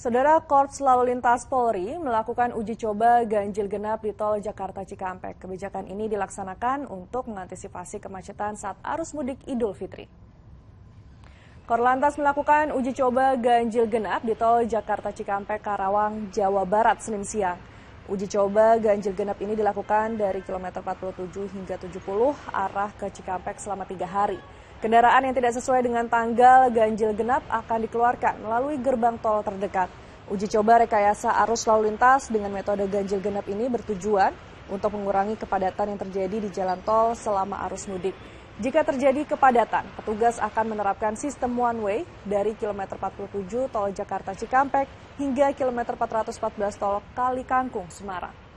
Saudara Korps Lalu Lintas Polri melakukan uji coba ganjil genap di tol Jakarta Cikampek. Kebijakan ini dilaksanakan untuk mengantisipasi kemacetan saat arus mudik Idul Fitri. Korlantas melakukan uji coba ganjil genap di tol Jakarta Cikampek Karawang, Jawa Barat Senin siang. Uji coba ganjil genap ini dilakukan dari kilometer 47 hingga 70 arah ke Cikampek selama tiga hari. Kendaraan yang tidak sesuai dengan tanggal ganjil genap akan dikeluarkan melalui gerbang tol terdekat. Uji coba rekayasa arus lalu lintas dengan metode ganjil genap ini bertujuan untuk mengurangi kepadatan yang terjadi di jalan tol selama arus mudik. Jika terjadi kepadatan, petugas akan menerapkan sistem one way dari kilometer 47 tol Jakarta Cikampek hingga kilometer 414 tol Kali Kangkung, Semarang.